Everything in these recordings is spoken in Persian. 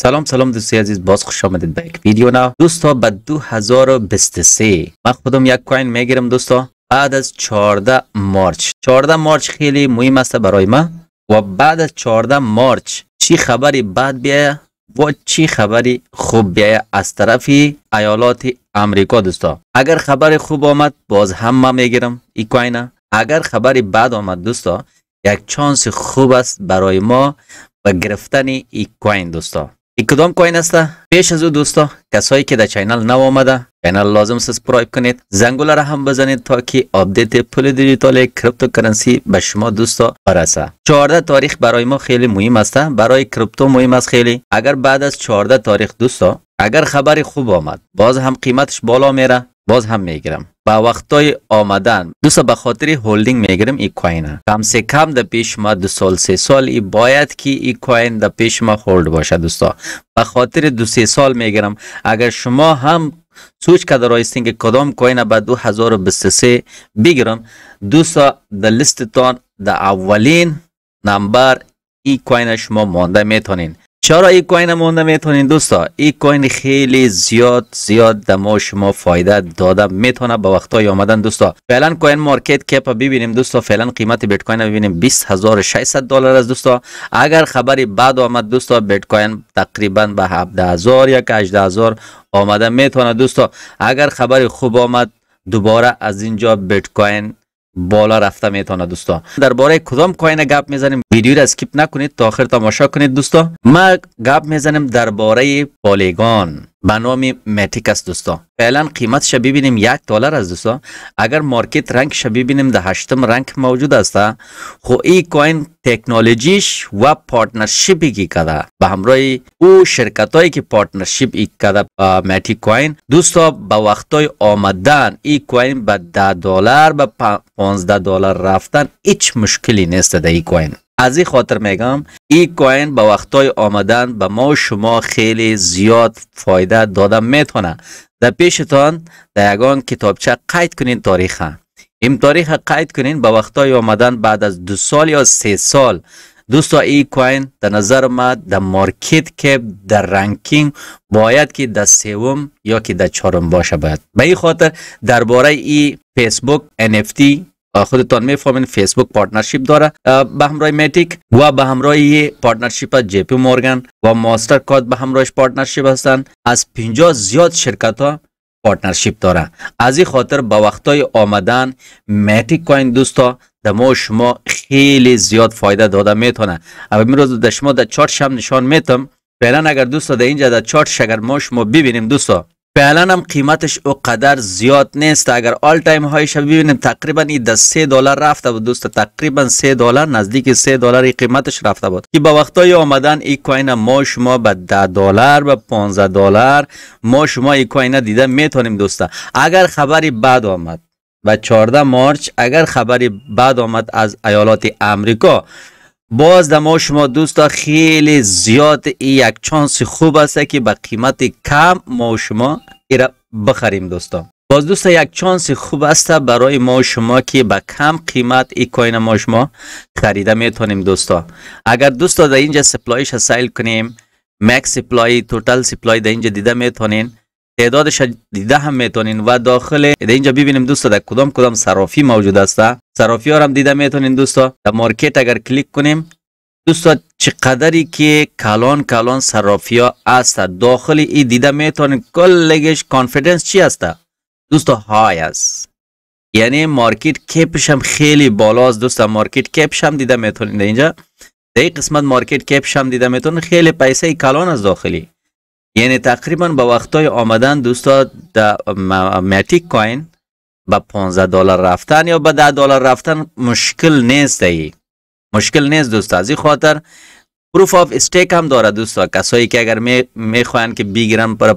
سلام سلام دوستی عزیز باز خوش آمدید به یک ویدیو نو دوستا به 2023 من خودم یک کوین میگیرم دوستا بعد از 14 مارچ 14 مارچ خیلی مهم است برای من و بعد از 14 مارچ چی خبری بعد بیایه و چی خبری خوب بیایه از طرف ایالات امریکا دوستا اگر خبر خوب آمد باز هم من میگیرم ای کوینه اگر خبری بعد آمد دوستا یک چانس خوب است برای ما و گرفتن ای کوین دوستا ای کدام کوین است پیش از او دوستا کسایی که در چینل نو آمده چینل لازم سبسکرایب کنید زنگوله را هم بزنید تا که آپدیت پول دیجیتال کرنسی به شما دوستا برسه 14 تاریخ برای ما خیلی مهم است برای کریپتو مهم است خیلی اگر بعد از 14 تاریخ دوستا اگر خبر خوب آمد باز هم قیمتش بالا میره باز هم میگیرم با وقتای آمدن دوستا به خاطر هولدینگ میگیرم ای کوین کم سه کم د پیش ما دو سال سه سال ای باید که ای کوین د پیش ما هولد باشه دوستا به خاطر دو سه سال میگیرم اگر شما هم سوچ کده رایستین که کدام کوین به 2023 بگیرم دوستا د لیستتان د اولین نمبر ای کوین شما مانده میتونین چرا این کوین مونده میتونین دوستا این کوین خیلی زیاد زیاد در ما شما فایده داده میتونه به های آمدن دوستا فعلا کوین مارکت کپ ببینیم دوستا فعلا قیمت بیت کوین ببینیم 20600 دلار است دوستا اگر خبری بعد آمد دوستا بیت کوین تقریبا به 17000 یا 18000 آمده میتونه دوستا اگر خبری خوب آمد دوباره از اینجا بیت کوین بالا رفته میتونه دوستا درباره کدام کوین گپ میزنیم ویدیو را اسکیپ نکنید تا آخر تماشا کنید دوستا ما گپ میزنیم درباره پالیگان به نام متیک است دوستا فعلا شبی ببینیم یک دلار است دوستا اگر مارکت شبی ببینیم ده هشتم رنگ موجود است خو ای کوین تکنولوژیش و پارتنرشیپی که کده به همراه او شرکت هایی که پارتنرشیپ ای کده متی کوین دوستا به وقتای آمدن ای کوین به ده دلار به 15 دلار رفتن هیچ مشکلی نیست ده ای کوین از این خاطر میگم این کوین به وقتای آمدن به ما شما خیلی زیاد فایده داده میتونه در پیشتان در یگان کتابچه قید کنین تاریخ این تاریخ قید کنین به وقتای آمدن بعد از دو سال یا سه سال دوستا این کوین در نظر ما در مارکت که در رنکینگ باید که در سوم یا که در چهارم باشه باید به این خاطر درباره ای فیسبوک NFT خود می فامین فیسبوک پارتنرشیپ داره به همراه متیک و به همراه پارتنرشیپ جی پی مورگان و ماستر کارد به همراهش پارتنرشیپ هستن از 50 زیاد شرکت ها پارتنرشیپ داره از این خاطر به وقتای آمدن متیک کوین دوستا در ما شما خیلی زیاد فایده داده میتونه اما روز در شما در چارت شم نشان میتم فعلا اگر دوستا در اینجا در چارت اگر ما شما ببینیم دوستا فعلا هم قیمتش او قدر زیاد نیست اگر آل تایم هایش ببینیم تقریبا این ده 3 دلار رفته بود دوست تقریبا 3 دلار نزدیک 3 دلار قیمتش رفته بود که با وقتای آمدن این کوین ما شما به 10 دلار به 15 دلار ما شما این کوین دیده میتونیم دوستا اگر خبری بعد آمد و 14 مارچ اگر خبری بعد آمد از ایالات امریکا باز دما شما دوستا خیلی زیاد یک چانس خوب است که به قیمت کم ما شما بخریم دوستا باز دوستا یک چانس خوب است برای ما شما که به کم قیمت ای کوین ما شما خریده میتونیم دوستا اگر دوستا در اینجا سپلایش سیل کنیم مکس سپلای توتال سپلای در اینجا دیده میتونین تعداد دیده هم میتونین و داخل اینجا ببینیم دوستا در کدام کدام صرافی موجود است صرافی ها هم دیده میتونین دوستا در مارکت اگر کلیک کنیم دوستا چقدری که کلان کلان صرافی ها است داخل ای دیده میتونین کلگش کانفیدنس چی است دوستا های است یعنی مارکت کپش هم خیلی بالاست دوستا مارکت کپش هم دیده میتونین اینجا در قسمت مارکت کپش هم دیده میتونین خیلی پیسه کلان از داخلی یعنی تقریبا به وقتای آمدن دوستا میتیک کوین به 15 دلار رفتن یا به 10 دلار رفتن مشکل نیست ای مشکل نیست دوستازی از این خاطر پروف آف استیک هم داره دوستا کسایی که اگر می میخواین که بگیرن پر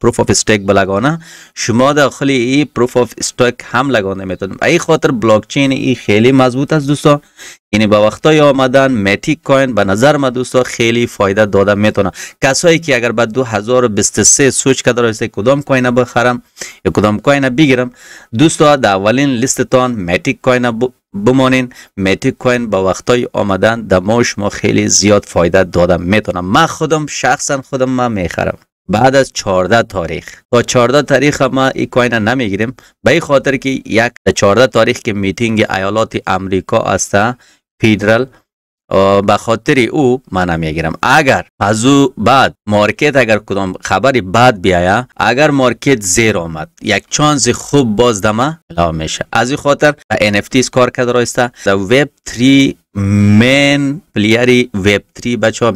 پروف آف استیک بلگانه شما داخل این پروف آف استیک هم لگانه میتونیم ای خاطر بلاکچین چین خیلی مضبوط است دوستا یعنی با وقتای آمدن متیک کوین به نظر ما دوستا خیلی فایده داده میتونه کسایی که اگر بعد 2023 سوچ کرده راست کدام کوین بخرم یا کدام کوین بگیرم دوستا در اولین لیستتان متیک کوین بمانین میتیک کوین با وقتای آمدن در ما خیلی زیاد فایده دادم میتونم من خودم شخصا خودم من میخرم بعد از 14 تاریخ تا 14 تاریخ ما این کوین نمیگیریم به این خاطر که یک 14 تاریخ که میتینگ ایالات امریکا است پیدرل به خاطر او من میگیرم اگر از بعد مارکت اگر کدام خبری بعد بیایا، اگر مارکت زیر آمد یک چانس خوب باز دمه میشه از این خاطر NFTs کار کرده رایسته وب 3 مین پلیر وب 3 بچه ها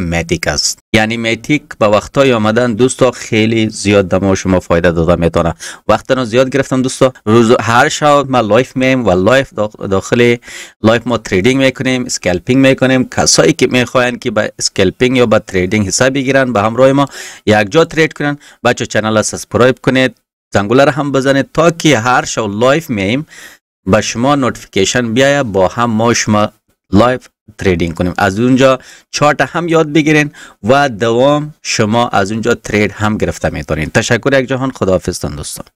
یعنی میتیک به وقتای آمدن دوستا خیلی زیاد دما شما فایده داده میتونه وقتا زیاد گرفتم دوستا روز هر شب ما لایف میم و لایف داخل لایف ما تریدینگ میکنیم اسکلپینگ میکنیم کسایی که میخواین که به اسکلپینگ یا با تریدینگ حساب بگیرن به همراه ما یک جا ترید کنن بچه چنل را سبسکرایب کنید زنگوله را هم بزنید تا که هر شب لایف میم به شما نوتیفیکیشن بیایه با هم ما شما لایف تریدینگ کنیم از اونجا چارت هم یاد بگیرین و دوام شما از اونجا ترید هم گرفته میتونین تشکر یک جهان خداحافظتان دوستان